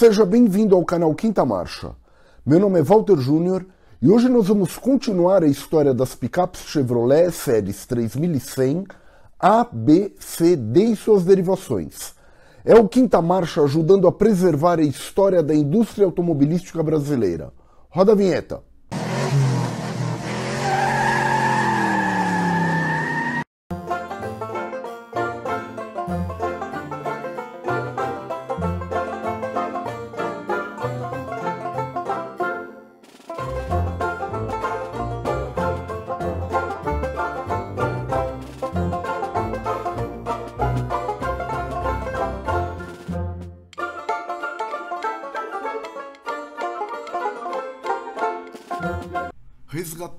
Seja bem-vindo ao canal Quinta Marcha. Meu nome é Walter Júnior e hoje nós vamos continuar a história das picapes Chevrolet séries 3100 A, B, C, D e suas derivações. É o Quinta Marcha ajudando a preservar a história da indústria automobilística brasileira. Roda a vinheta.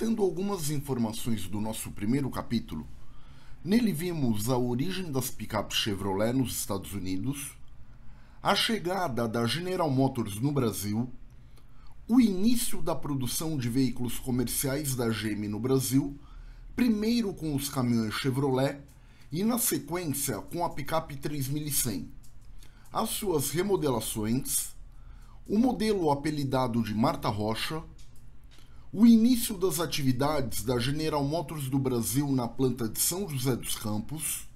resgatando algumas informações do nosso primeiro capítulo, nele vimos a origem das picapes Chevrolet nos Estados Unidos, a chegada da General Motors no Brasil, o início da produção de veículos comerciais da GM no Brasil, primeiro com os caminhões Chevrolet e na sequência com a picape 3100. As suas remodelações, o modelo apelidado de Marta Rocha, o início das atividades da General Motors do Brasil na planta de São José dos Campos,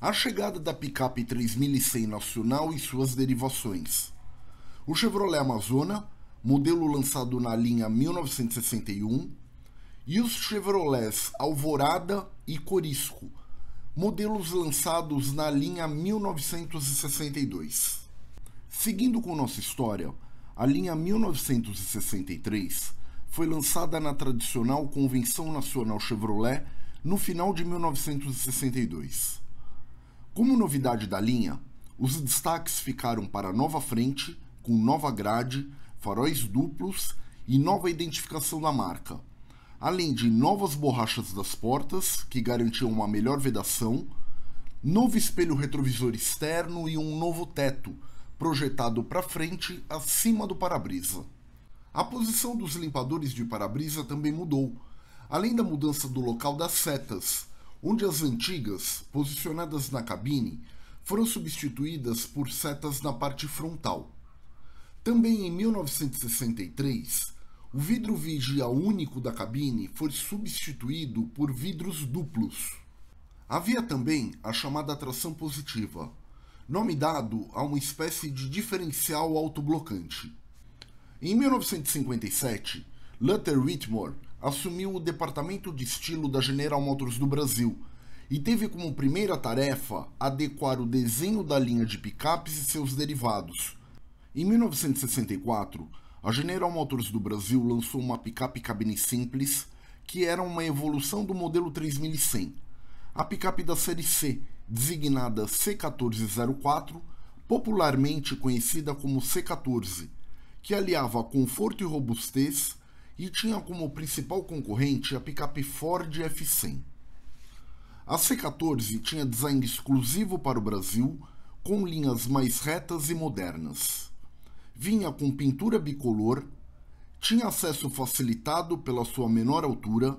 a chegada da picape 3100 nacional e suas derivações, o Chevrolet Amazona, modelo lançado na linha 1961, e os Chevrolets Alvorada e Corisco, modelos lançados na linha 1962. Seguindo com nossa história, a linha 1963 foi lançada na tradicional Convenção Nacional Chevrolet no final de 1962. Como novidade da linha, os destaques ficaram para a nova frente, com nova grade, faróis duplos e nova identificação da marca, além de novas borrachas das portas, que garantiam uma melhor vedação, novo espelho retrovisor externo e um novo teto, projetado para frente acima do para-brisa. A posição dos limpadores de para-brisa também mudou, além da mudança do local das setas, onde as antigas, posicionadas na cabine, foram substituídas por setas na parte frontal. Também em 1963, o vidro vigia único da cabine foi substituído por vidros duplos. Havia também a chamada tração positiva, nome dado a uma espécie de diferencial autoblocante. Em 1957, Luther Whitmore assumiu o departamento de estilo da General Motors do Brasil e teve como primeira tarefa adequar o desenho da linha de picapes e seus derivados. Em 1964, a General Motors do Brasil lançou uma picape cabine simples que era uma evolução do modelo 3100. A picape da série C, designada C1404, popularmente conhecida como C14, que aliava conforto e robustez e tinha como principal concorrente a picape Ford F100. A C14 tinha design exclusivo para o Brasil, com linhas mais retas e modernas. Vinha com pintura bicolor, tinha acesso facilitado pela sua menor altura,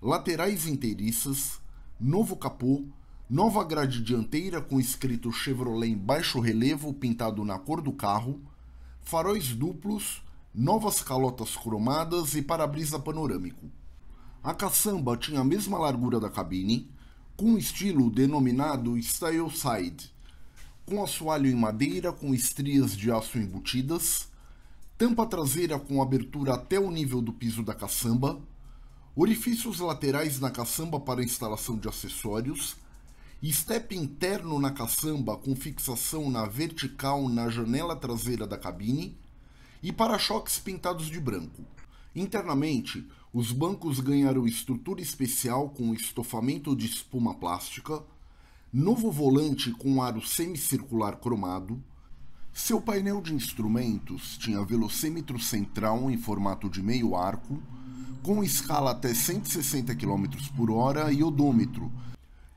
laterais inteiriças, novo capô, nova grade dianteira com escrito Chevrolet em baixo relevo pintado na cor do carro faróis duplos, novas calotas cromadas e para-brisa panorâmico. A caçamba tinha a mesma largura da cabine, com um estilo denominado style side, com assoalho em madeira com estrias de aço embutidas, tampa traseira com abertura até o nível do piso da caçamba, orifícios laterais na caçamba para instalação de acessórios step interno na caçamba com fixação na vertical na janela traseira da cabine e para-choques pintados de branco. Internamente, os bancos ganharam estrutura especial com estofamento de espuma plástica, novo volante com aro semicircular cromado, seu painel de instrumentos tinha velocímetro central em formato de meio arco, com escala até 160 km por hora e odômetro,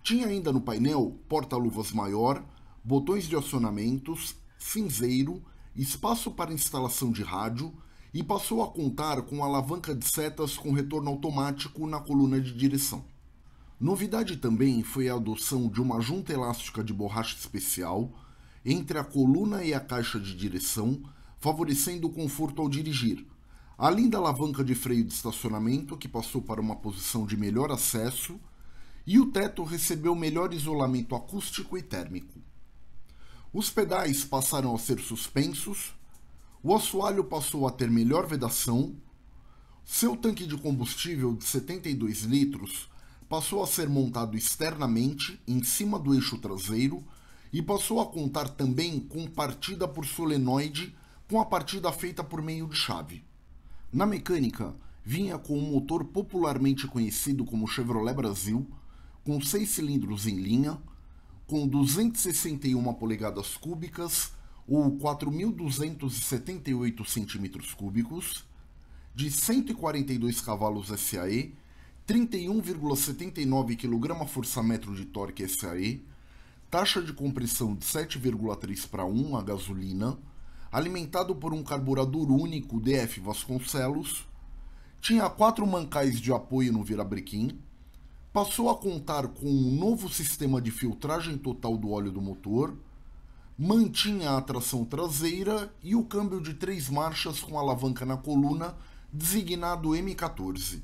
tinha ainda no painel porta-luvas maior, botões de acionamentos, cinzeiro, espaço para instalação de rádio e passou a contar com alavanca de setas com retorno automático na coluna de direção. Novidade também foi a adoção de uma junta elástica de borracha especial entre a coluna e a caixa de direção, favorecendo o conforto ao dirigir, além da alavanca de freio de estacionamento que passou para uma posição de melhor acesso e o teto recebeu melhor isolamento acústico e térmico. Os pedais passaram a ser suspensos, o assoalho passou a ter melhor vedação, seu tanque de combustível de 72 litros passou a ser montado externamente em cima do eixo traseiro e passou a contar também com partida por solenoide com a partida feita por meio de chave. Na mecânica, vinha com um motor popularmente conhecido como Chevrolet Brasil, com seis cilindros em linha, com 261 polegadas cúbicas ou 4.278 centímetros cúbicos, de 142 cavalos SAE, 31,79 kgfm de torque SAE, taxa de compressão de 7,3 para 1 a gasolina, alimentado por um carburador único DF Vasconcelos, tinha quatro mancais de apoio no virabrequim, passou a contar com um novo sistema de filtragem total do óleo do motor, mantinha a tração traseira e o câmbio de três marchas com alavanca na coluna, designado M14.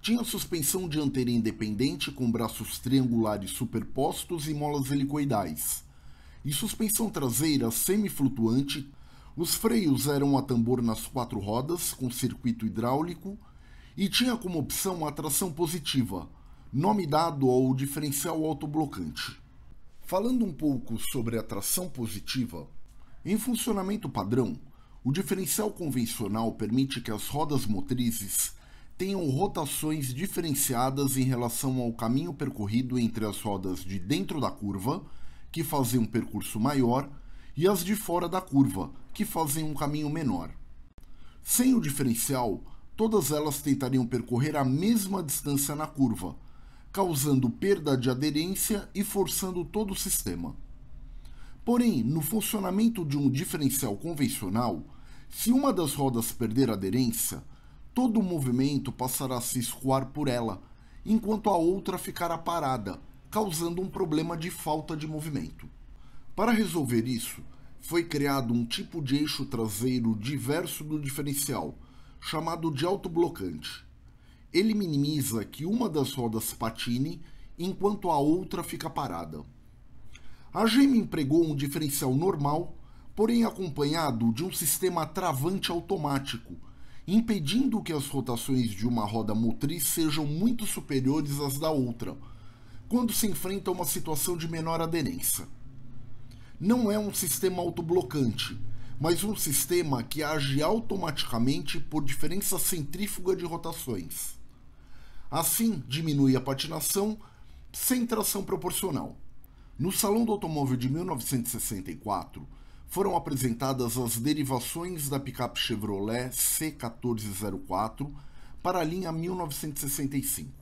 Tinha suspensão dianteira independente com braços triangulares superpostos e molas helicoidais, e suspensão traseira semiflutuante. Os freios eram a tambor nas quatro rodas, com circuito hidráulico, e tinha como opção a tração positiva, nome dado ao diferencial autoblocante. Falando um pouco sobre a tração positiva, em funcionamento padrão, o diferencial convencional permite que as rodas motrizes tenham rotações diferenciadas em relação ao caminho percorrido entre as rodas de dentro da curva, que fazem um percurso maior, e as de fora da curva, que fazem um caminho menor. Sem o diferencial, todas elas tentariam percorrer a mesma distância na curva, causando perda de aderência e forçando todo o sistema. Porém, no funcionamento de um diferencial convencional, se uma das rodas perder aderência, todo o movimento passará a se escoar por ela, enquanto a outra ficará parada, causando um problema de falta de movimento. Para resolver isso, foi criado um tipo de eixo traseiro diverso do diferencial, chamado de autoblocante. Ele minimiza que uma das rodas patine enquanto a outra fica parada. A Gema empregou um diferencial normal, porém acompanhado de um sistema travante automático, impedindo que as rotações de uma roda motriz sejam muito superiores às da outra, quando se enfrenta uma situação de menor aderência. Não é um sistema autoblocante, mas um sistema que age automaticamente por diferença centrífuga de rotações. Assim, diminui a patinação sem tração proporcional. No Salão do Automóvel de 1964, foram apresentadas as derivações da picape Chevrolet C1404 para a linha 1965.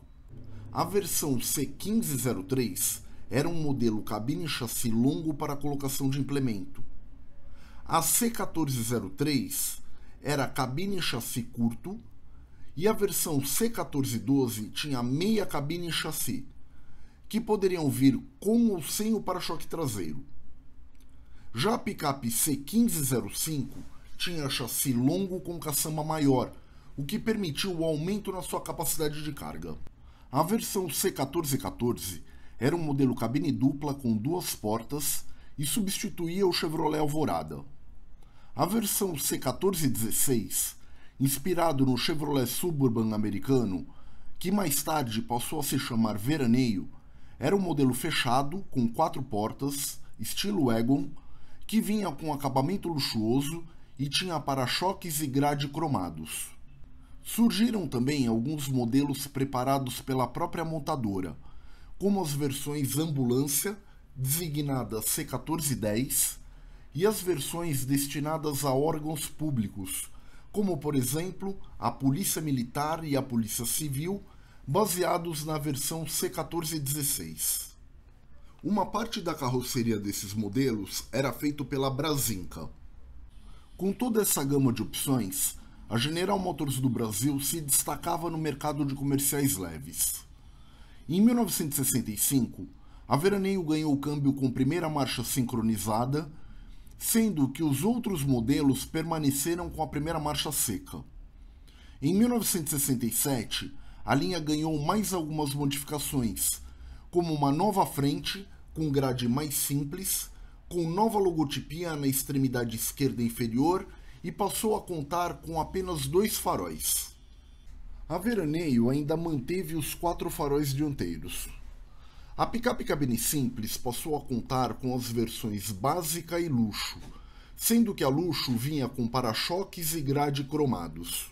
A versão C1503 era um modelo cabine chassi longo para colocação de implemento. A C1403 era cabine chassi curto e a versão C1412 tinha meia cabine e chassi, que poderiam vir com ou sem o para-choque traseiro. Já a picape C1505 tinha chassi longo com caçamba maior, o que permitiu o aumento na sua capacidade de carga. A versão C1414 era um modelo cabine dupla com duas portas e substituía o Chevrolet Alvorada. A versão C1416 inspirado no Chevrolet Suburban americano, que mais tarde passou a se chamar Veraneio, era um modelo fechado com quatro portas, estilo wagon, que vinha com acabamento luxuoso e tinha para-choques e grade cromados. Surgiram também alguns modelos preparados pela própria montadora, como as versões ambulância, designada C1410, e as versões destinadas a órgãos públicos, como por exemplo a Polícia Militar e a Polícia Civil, baseados na versão C1416. Uma parte da carroceria desses modelos era feita pela Brasinca. Com toda essa gama de opções, a General Motors do Brasil se destacava no mercado de comerciais leves. Em 1965, a Veraneio ganhou o câmbio com primeira marcha sincronizada sendo que os outros modelos permaneceram com a primeira marcha seca. Em 1967, a linha ganhou mais algumas modificações, como uma nova frente com grade mais simples, com nova logotipia na extremidade esquerda inferior e passou a contar com apenas dois faróis. A Veraneio ainda manteve os quatro faróis dianteiros. A picape cabine simples passou a contar com as versões básica e luxo, sendo que a luxo vinha com para-choques e grade cromados.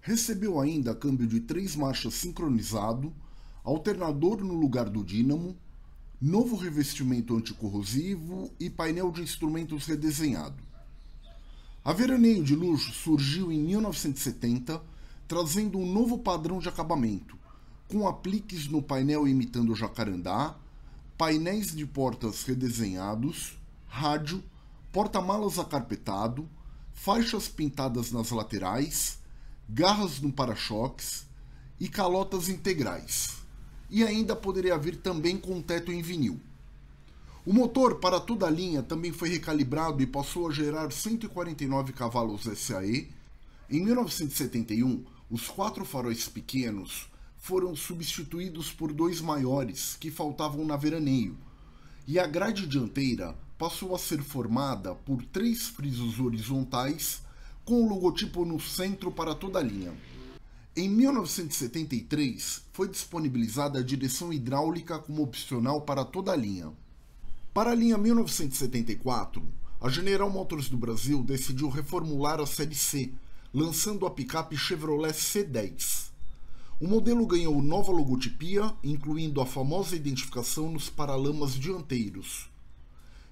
Recebeu ainda câmbio de três marchas sincronizado, alternador no lugar do dínamo, novo revestimento anticorrosivo e painel de instrumentos redesenhado. A Veraneio de Luxo surgiu em 1970, trazendo um novo padrão de acabamento, com apliques no painel imitando jacarandá, painéis de portas redesenhados, rádio, porta-malas acarpetado, faixas pintadas nas laterais, garras no para-choques e calotas integrais. E ainda poderia vir também com teto em vinil. O motor para toda a linha também foi recalibrado e passou a gerar 149 cavalos SAE. Em 1971, os quatro faróis pequenos foram substituídos por dois maiores que faltavam na veraneio, e a grade dianteira passou a ser formada por três frisos horizontais com o logotipo no centro para toda a linha. Em 1973, foi disponibilizada a direção hidráulica como opcional para toda a linha. Para a linha 1974, a General Motors do Brasil decidiu reformular a série C, lançando a picape Chevrolet C10. O modelo ganhou nova logotipia, incluindo a famosa identificação nos paralamas dianteiros.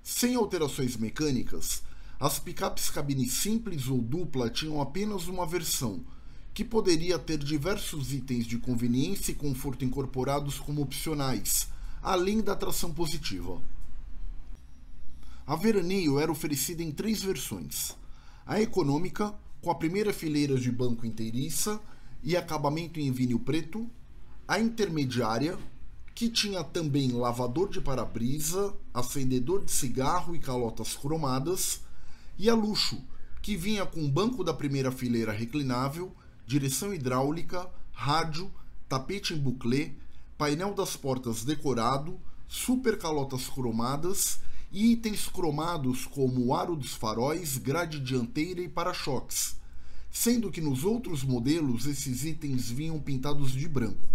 Sem alterações mecânicas, as picapes cabine simples ou dupla tinham apenas uma versão, que poderia ter diversos itens de conveniência e conforto incorporados como opcionais, além da tração positiva. A Veraneio era oferecida em três versões: a econômica, com a primeira fileira de banco inteiriça e acabamento em vinil preto, a intermediária, que tinha também lavador de para-brisa, acendedor de cigarro e calotas cromadas, e a luxo, que vinha com banco da primeira fileira reclinável, direção hidráulica, rádio, tapete em bucle, painel das portas decorado, super calotas cromadas e itens cromados como o aro dos faróis, grade dianteira e para-choques sendo que nos outros modelos esses itens vinham pintados de branco.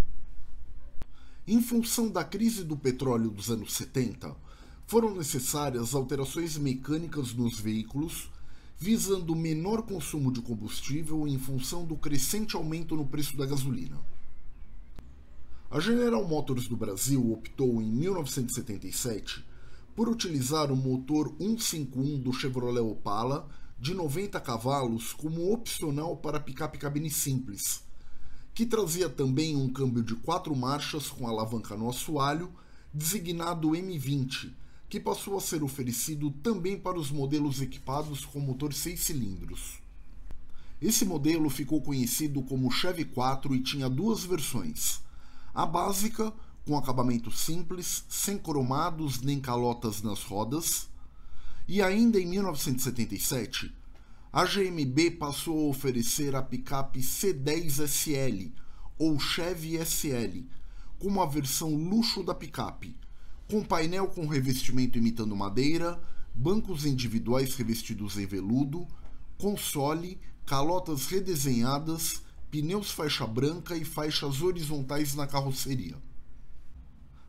Em função da crise do petróleo dos anos 70, foram necessárias alterações mecânicas nos veículos, visando menor consumo de combustível em função do crescente aumento no preço da gasolina. A General Motors do Brasil optou em 1977 por utilizar o motor 151 do Chevrolet Opala de 90 cavalos como opcional para picape cabine simples, que trazia também um câmbio de quatro marchas com alavanca no assoalho, designado M20, que passou a ser oferecido também para os modelos equipados com motor 6 cilindros. Esse modelo ficou conhecido como Chevy 4 e tinha duas versões. A básica, com acabamento simples, sem cromados nem calotas nas rodas, e ainda em 1977, a GMB passou a oferecer a picape C10SL ou Chevy SL como a versão luxo da picape, com painel com revestimento imitando madeira, bancos individuais revestidos em veludo, console, calotas redesenhadas, pneus faixa branca e faixas horizontais na carroceria.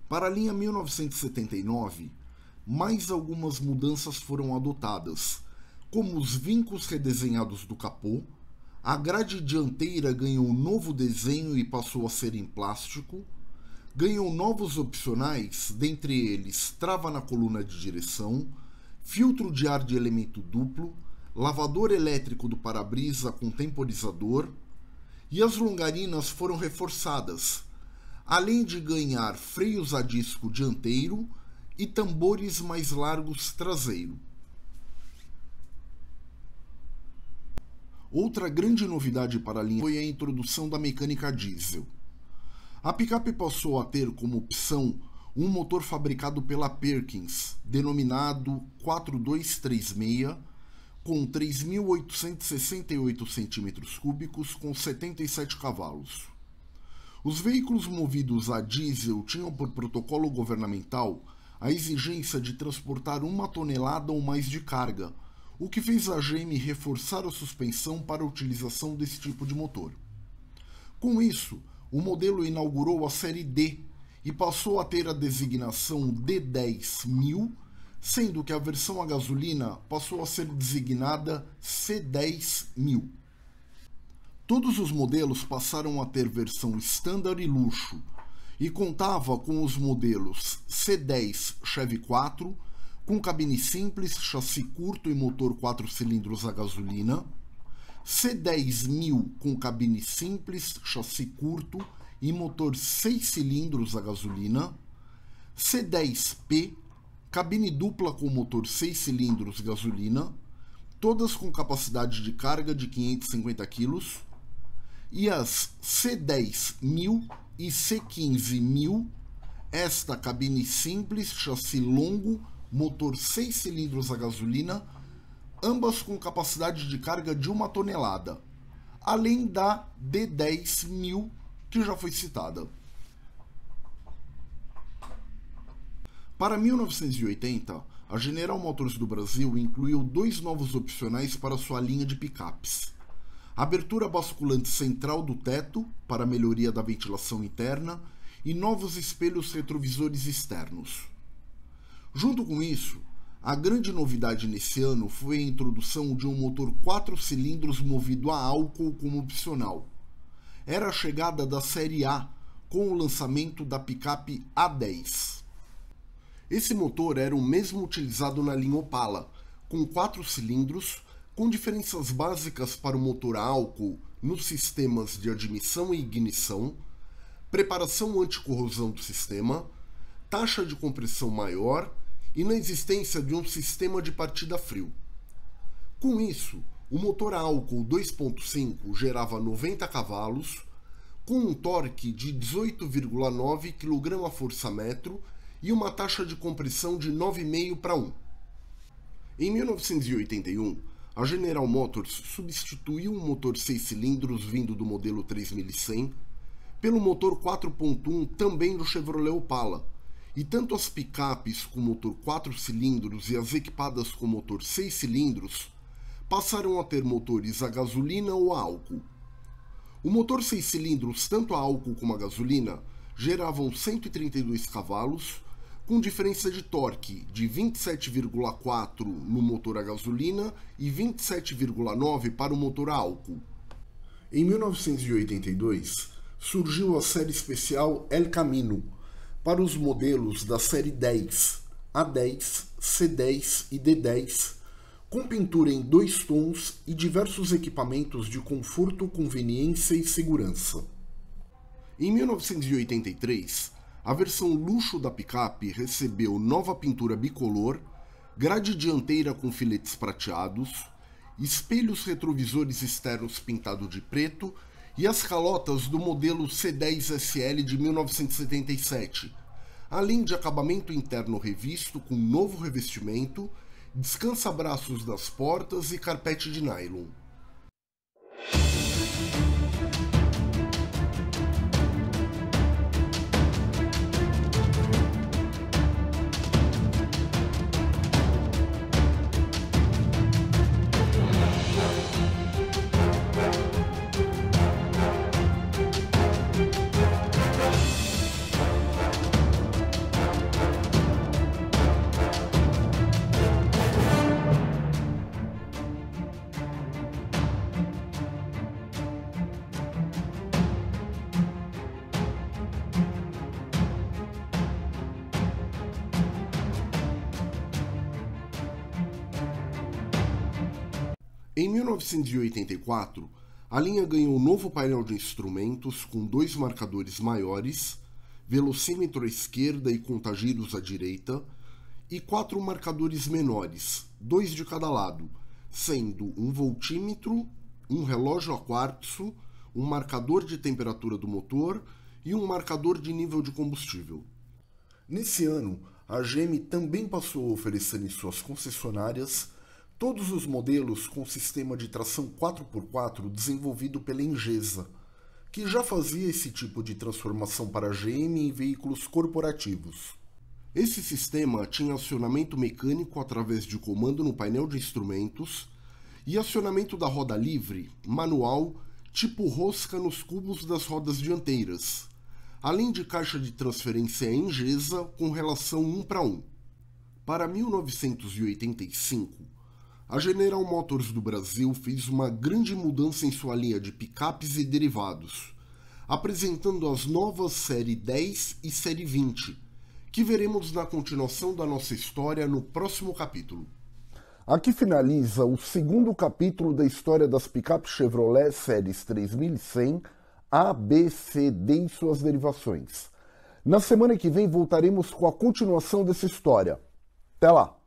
Para a linha 1979, mais algumas mudanças foram adotadas, como os vincos redesenhados do capô, a grade dianteira ganhou um novo desenho e passou a ser em plástico, ganhou novos opcionais, dentre eles trava na coluna de direção, filtro de ar de elemento duplo, lavador elétrico do para-brisa com temporizador, e as longarinas foram reforçadas, além de ganhar freios a disco dianteiro e tambores mais largos traseiro. Outra grande novidade para a linha foi a introdução da mecânica diesel. A picape passou a ter como opção um motor fabricado pela Perkins, denominado 4236, com 3.868 cm cúbicos com 77 cavalos. Os veículos movidos a diesel tinham por protocolo governamental a exigência de transportar uma tonelada ou mais de carga, o que fez a GM reforçar a suspensão para a utilização desse tipo de motor. Com isso, o modelo inaugurou a série D e passou a ter a designação D10000, sendo que a versão a gasolina passou a ser designada C10000. Todos os modelos passaram a ter versão standard e luxo, e contava com os modelos C10 Chevy 4, com cabine simples, chassi curto e motor 4 cilindros a gasolina, C10000 com cabine simples, chassi curto e motor 6 cilindros a gasolina, C10P, cabine dupla com motor 6 cilindros gasolina, todas com capacidade de carga de 550 kg, e as C10000 e C15.000, esta cabine simples, chassi longo, motor 6 cilindros a gasolina, ambas com capacidade de carga de 1 tonelada, além da D10.000 que já foi citada. Para 1980, a General Motors do Brasil incluiu dois novos opcionais para sua linha de picapes abertura basculante central do teto para melhoria da ventilação interna e novos espelhos retrovisores externos. Junto com isso, a grande novidade nesse ano foi a introdução de um motor 4 cilindros movido a álcool como opcional. Era a chegada da série A com o lançamento da picape A10. Esse motor era o mesmo utilizado na linha Opala, com 4 cilindros com diferenças básicas para o motor a álcool nos sistemas de admissão e ignição, preparação anticorrosão do sistema, taxa de compressão maior e na existência de um sistema de partida frio. Com isso, o motor a álcool 2.5 gerava 90 cavalos, com um torque de 18,9 kgfm e uma taxa de compressão de 9,5 para 1. Em 1981, a General Motors substituiu um motor 6 cilindros vindo do modelo 3100 pelo motor 4.1 também do Chevrolet Opala, e tanto as picapes com motor 4 cilindros e as equipadas com motor 6 cilindros passaram a ter motores a gasolina ou a álcool. O motor 6 cilindros, tanto a álcool como a gasolina, geravam 132 cavalos com diferença de torque de 27,4 no motor a gasolina e 27,9 para o motor a álcool. Em 1982, surgiu a série especial El Camino para os modelos da série 10, A10, C10 e D10, com pintura em dois tons e diversos equipamentos de conforto, conveniência e segurança. Em 1983, a versão luxo da picape recebeu nova pintura bicolor, grade dianteira com filetes prateados, espelhos retrovisores externos pintado de preto e as calotas do modelo C10SL de 1977, além de acabamento interno revisto com novo revestimento, descansa-braços das portas e carpete de nylon. 1984, a linha ganhou um novo painel de instrumentos com dois marcadores maiores, velocímetro à esquerda e contagiros à direita, e quatro marcadores menores, dois de cada lado, sendo um voltímetro, um relógio a quartzo, um marcador de temperatura do motor e um marcador de nível de combustível. Nesse ano, a GM também passou a oferecer em suas concessionárias Todos os modelos com sistema de tração 4x4 desenvolvido pela Ingeza, que já fazia esse tipo de transformação para a GM em veículos corporativos. Esse sistema tinha acionamento mecânico através de comando no painel de instrumentos e acionamento da roda livre, manual, tipo rosca nos cubos das rodas dianteiras, além de caixa de transferência Ingeza com relação 1 para 1. Para 1985, a General Motors do Brasil fez uma grande mudança em sua linha de picapes e derivados, apresentando as novas série 10 e série 20, que veremos na continuação da nossa história no próximo capítulo. Aqui finaliza o segundo capítulo da história das picapes Chevrolet séries 3100 A, B, C, D e suas derivações. Na semana que vem voltaremos com a continuação dessa história. Até lá!